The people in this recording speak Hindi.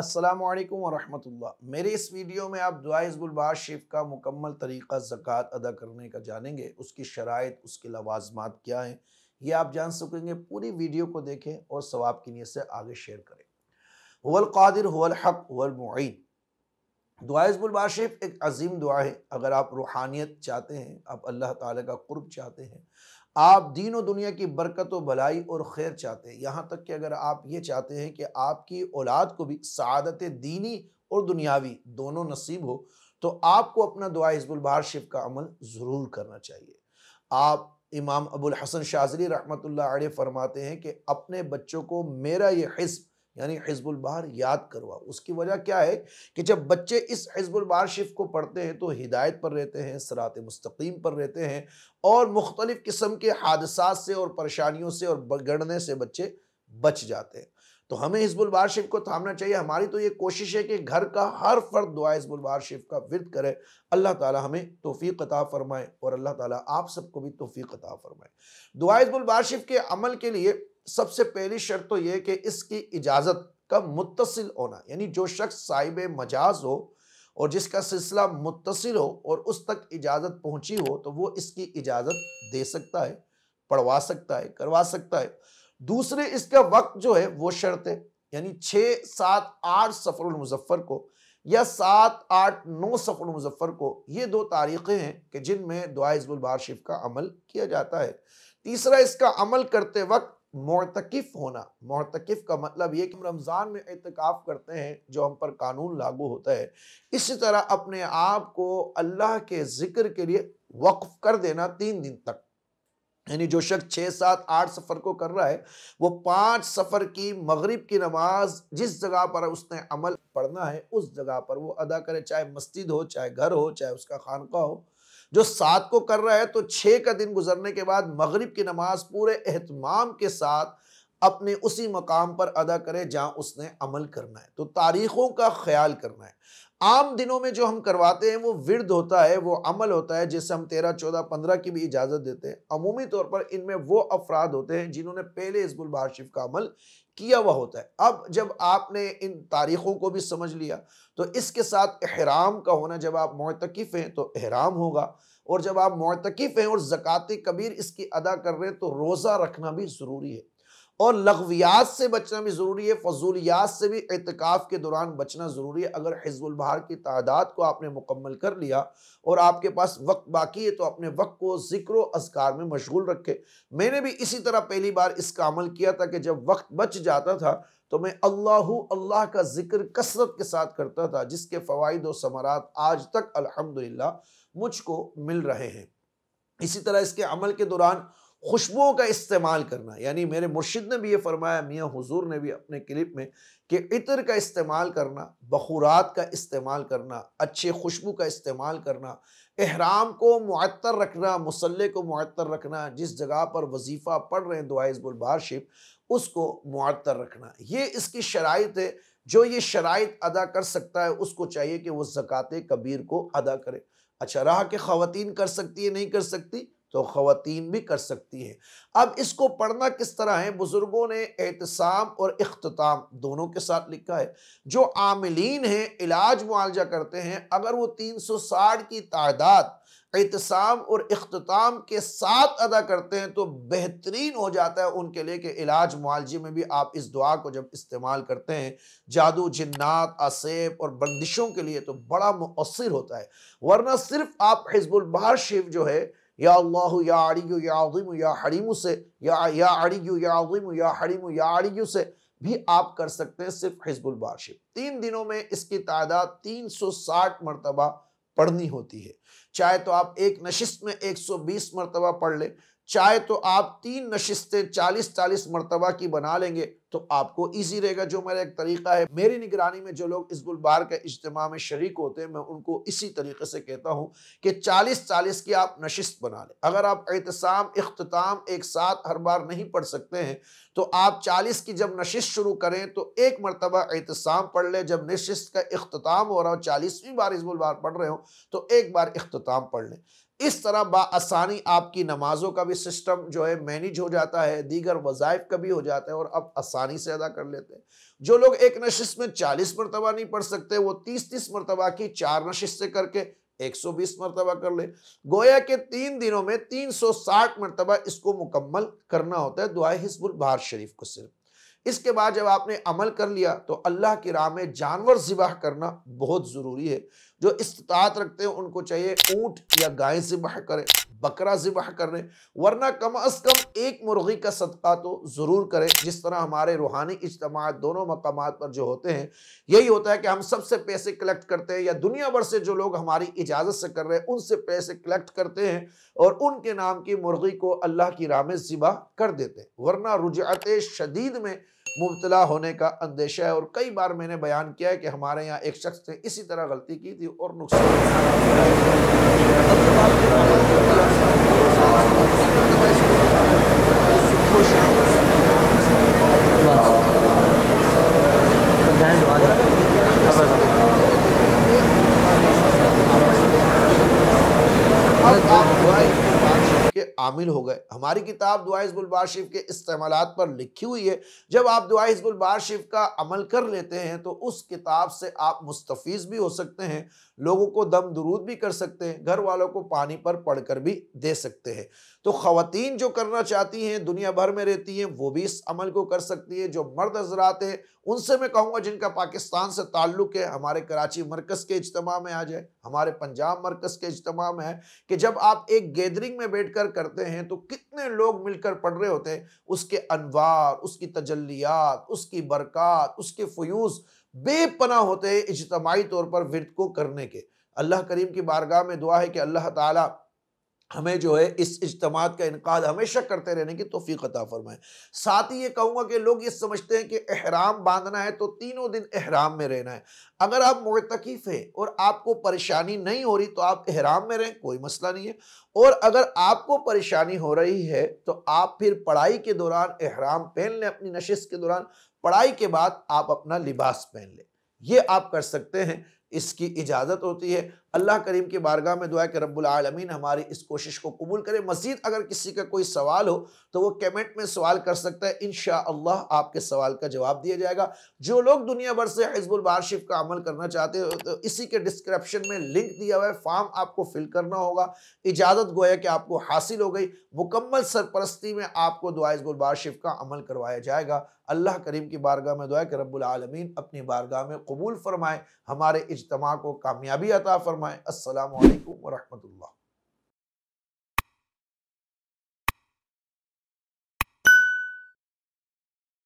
असलकम वरहमतुल्लाह मेरे इस वीडियो में आप दुआ हिजबुलबार शिफ का मुकम्मल तरीक़ा ज़क़़त अदा करने का जानेंगे उसकी शरात उसके लवाजमात क्या हैं ये आप जान सकेंगे पूरी वीडियो को देखें और सवाब की नीयत से आगे शेयर करें हुलकादिर हुलहक हुलमुन दुआ हिजबुलबार शिफ एक अजीम दुआ है अगर आप रूहानियत चाहते हैं आप अल्लाह ताली का कुर्ब चाहते हैं आप दीन और दुनिया की बरकत व भलाई और खैर चाहते हैं यहाँ तक कि अगर आप ये चाहते हैं कि आपकी औलाद को भी सदत दीनी और दुनियावी दोनों नसीब हो तो आपको अपना दुआ हिजबुलबार शिफ का अमल ज़रूर करना चाहिए आप इमाम अबुल हसन शाजरी रहमत फरमाते हैं कि अपने बच्चों को मेरा ये हिस्ब यानी बहार याद करवा उसकी वजह क्या है कि जब बच्चे इस बहार शिफ्ट को पढ़ते हैं तो हिदायत पर रहते हैं सरात मुस्तकीम पर रहते हैं और मुख्तलिफ़ किस्म के हादसा से और परेशानियों से और बगड़ने से बच्चे बच जाते हैं तो हमें बहार शिफ को थामना चाहिए हमारी तो ये कोशिश है कि घर का हर फर्द दुआ बहार शिफ का विद करे अल्लाह ताला हमें तोफ़ी कता फ़रमाए और अल्लाह ताला आप सबको भी तोफ़ी कता फ़रमाए दुआ बहार शिफ के अमल के लिए सबसे पहली शर्त तो यह कि इसकी इजाज़त का मुतसिल होना यानी जो शख्स साहिब मजाज हो और जिसका सिलसिला मुतसिल हो और उस तक इजाज़त पहुंची हो तो वो इसकी इजाज़त दे सकता है पढ़वा सकता है करवा सकता है दूसरे इसका वक्त जो है वो शर्त है यानी छः सात आठ सफ़र मुजफ्फर को या सात आठ नौ सफ़र मुजफ्फर को ये दो तारीख़ें हैं कि जिनमें दुआ हिजबुलबार बारशिफ का अमल किया जाता है तीसरा इसका अमल करते वक्त मोरतकफ होना मोरतकफ का मतलब ये कि हम रमज़ान में इतकाफ़ करते हैं जो हम पर कानून लागू होता है इसी तरह अपने आप को अल्लाह के ज़िक्र के लिए वक्फ कर देना तीन दिन तक यानी जो शख्स छः सात आठ सफ़र को कर रहा है वो पाँच सफ़र की मगरिब की नमाज जिस जगह पर उसने अमल पढ़ना है उस जगह पर वो अदा करे चाहे मस्जिद हो चाहे घर हो चाहे उसका खानका हो जो सात को कर रहा है तो छः का दिन गुजरने के बाद मगरिब की नमाज पूरे अहतमाम के साथ अपने उसी मकाम पर अदा करे जहाँ उसने अमल करना है तो तारीखों का ख्याल करना है आम दिनों में जो हम करवाते हैं वो विरद होता है वो अमल होता है जिससे हम तेरह चौदह पंद्रह की भी इजाज़त देते हैं अमूमी तौर पर इनमें वो अफराद होते हैं जिन्होंने पहले इस बारशिफ का अमल किया हुआ होता है अब जब आपने इन तारीखों को भी समझ लिया तो इसके साथ अहराम का होना जब आप मोतकफ़ हैं तो अहराम होगा और जब आप मोतकफ़ हैं और जक़ात कबीर इसकी अदा कर रहे हैं तो रोज़ा रखना भी ज़रूरी है और लगवियात से बचना भी ज़रूरी है फजूलियात से भी एहतिकाफ़ के दौरान बचना ज़रूरी है अगर हिजबुलबहार की तादाद को आपने मुकम्मल कर लिया और आपके पास वक्त बाकी है तो अपने वक्त को जिक्र असकार में मशगूल रखे मैंने भी इसी तरह पहली बार इसका अमल किया था कि जब वक्त बच जाता था तो मैं अल्लाह अल्लाह का जिक्र कसरत के साथ करता था जिसके फ़वाद और समरात आज तक अलहमदिल्ला मुझको मिल रहे हैं इसी तरह इसके अमल के दौरान खुशबुओं का इस्तेमाल करना यानी मेरे मुर्शिद ने भी ये फरमाया मियाँ हुजूर ने भी अपने क्लिप में कि इतर का इस्तेमाल करना बखूरात का इस्तेमाल करना अच्छे खुशबू का इस्तेमाल करना अहराम को मअतर रखना मसल्ले को मअतर रखना जिस जगह पर वजीफ़ा पढ़ रहे हैं दुआ बारशिप उसको मअतर रखना ये इसकी शराइत है जो ये शराइ अदा कर सकता है उसको चाहिए कि वह ज़क़ात कबीर को अदा करे अच्छा रहा कि ख़वान कर सकती है नहीं कर सकती तो ख़वान भी कर सकती हैं अब इसको पढ़ना किस तरह है बुज़ुर्गों ने एहतसाम और अख्ताम दोनों के साथ लिखा है जो आमलिन हैं इलाज मुआवजा करते हैं अगर वो तीन सौ साठ की तादाद एहतसाम और अख्ताम के साथ अदा करते हैं तो बेहतरीन हो जाता है उनके लिए कि इलाज मुआवजे में भी आप इस दुआ को जब इस्तेमाल करते हैं जादू जन्नात आसेब और बंदिशों के लिए तो बड़ा मुसर होता है वरना सिर्फ आप हिजबुलबाहर शिव जो है या अल्लाह या अड़ीयू या अजीम या हरीम से या या अड़ीयू या अजीम या हरीम या अड़ीयू से भी आप कर सकते हैं सिर्फ हिजबुल बारशिप तीन दिनों में इसकी तादाद 360 मरतबा पढ़नी होती है चाहे तो आप एक नशिस्त में 120 मरतबा पढ़ लें चाहे तो आप तीन नशिस्तें चालीस चालीस मरतबा की बना लेंगे तो आपको ईजी रहेगा जो मेरा एक तरीका है मेरी निगरानी में जो लोग इस गुलबार के इज्तम में शरीक होते हैं मैं उनको इसी तरीके से कहता हूँ कि चालीस चालीस की आप नशिस्त बना लें अगर आप एहतसाम अख्ताम एक साथ हर बार नहीं पढ़ सकते हैं तो आप चालीस की जब नशिस्त शुरू करें तो एक मरतबा एहतसाम पढ़ लें जब नशिस्त का अख्ताम हो रहा हो चालीसवीं बार इस गुलबार पढ़ रहे हो तो एक बार अख्ताम पढ़ लें इस तरह बसानी आपकी नमाजों का भी सिस्टम जो है मैनेज हो जाता है दीगर वज़ाइफ का भी हो जाता है और अब आसानी से अदा कर लेते हैं जो लोग एक नशिस में चालीस मरतबा नहीं पढ़ सकते वो तीस तीस मरतबा की चार नशिश से करके एक सौ बीस मरतबा कर ले गोया के तीन दिनों में तीन सौ साठ मरतबा इसको मुकम्मल करना होता है दुआ हिजबुल बहार शरीफ को सिर्फ इसके बाद जब आपने अमल कर लिया तो अल्लाह की राह में जानवर ज़िबाह करना बहुत ज़रूरी है जो इस्तात रखते हैं उनको चाहिए ऊँट या गाय ज़िबाह करें बकरा ज़िबह कर रहे वरना कम अज़ कम एक मुर्गी का सदका तो ज़रूर करें जिस तरह हमारे रूहानी इज्तम दोनों मकाम पर जो होते हैं यही होता है कि हम सबसे पैसे कलेक्ट करते हैं या दुनिया भर से जो लोग हमारी इजाज़त से कर रहे हैं उनसे पैसे कलेक्ट करते हैं और उनके नाम की मुर्गी को अल्लाह की राम में ज़िबा कर देते हैं वरना रुझात शदीद में मुबतला होने का अंदेशा है और कई बार मैंने बयान किया है कि हमारे यहाँ एक शख्स ने इसी तरह गलती की थी और नुकसान Thank you. शामिल हो गए हमारी किताब दुआ हिजबुलबाशिफ के इस्तेमाल पर लिखी हुई है जब आप दुआ हिजबुलबाशिफ का अमल कर लेते हैं तो उस किताब से आप मुस्तफ़ भी हो सकते हैं लोगों को दम दरूद भी कर सकते हैं घर वालों को पानी पर पढ़कर भी दे सकते हैं तो ख़वान जो करना चाहती हैं दुनिया भर में रहती हैं वो भी इस अमल को कर सकती है जो मर्द हजरात हैं उनसे मैं कहूँगा जिनका पाकिस्तान से ताल्लुक़ है हमारे कराची मरकज़ के इज्तम में आ जाए हमारे पंजाब मरकज के इज्तम में कि जब आप एक गैदरिंग में बैठ कर करते हैं तो कितने लोग मिलकर पढ़ रहे होते हैं उसके अनवार उसकी तजलियात उसकी बरक़ात उसके फ्यूज़ बेपना होते हैं इजतमाही तौर पर विरद को करने के अल्लाह करीम की बारगाह में दुआ है कि अल्लाह ताला हमें जो है इस इजमात का इनका हमेशा करते रहने की तोफ़ी अता फरमाए साथ ही ये कहूँगा कि लोग ये समझते हैं कि अहराम बांधना है तो तीनों दिन अहराम में रहना है अगर आप मुतकीफ़ हैं और आपको परेशानी नहीं हो रही तो आप अहराम में रहें कोई मसला नहीं है और अगर आपको परेशानी हो रही है तो आप फिर पढ़ाई के दौरान अहराम पहन लें अपनी नशस्त के दौरान पढ़ाई के बाद आप अपना लिबास पहन लें ये आप कर सकते हैं इसकी इजाज़त होती है अल्लाह करीम की बारगाह में दुआ के रब्बुल आलमीन हमारी इस कोशिश को कबूल करे मज़ीद अगर किसी का कोई सवाल हो तो वो कमेंट में सवाल कर सकता है इन शाह आपके सवाल का जवाब दिया जाएगा जो लोग दुनिया भर से हिजबुल बारशिफ का अमल करना चाहते हो तो इसी के डिस्क्रिप्शन में लिंक दिया हुआ है फॉर्म आपको फिल करना होगा इजाज़त गोया कि आपको हासिल हो गई मुकम्मल सरपरस्ती में आपको दुआ हिजबुल बारशिफ का अमल करवाया जाएगा अल्लाह करीम की बारगाह में दुआ के रब्बुल आलमीन अपनी बारगाह में कबूल फरमाए हमारे इजतमा को कामयाबी अता फरमाए فرمائیں السلام علیکم ورحمت اللہ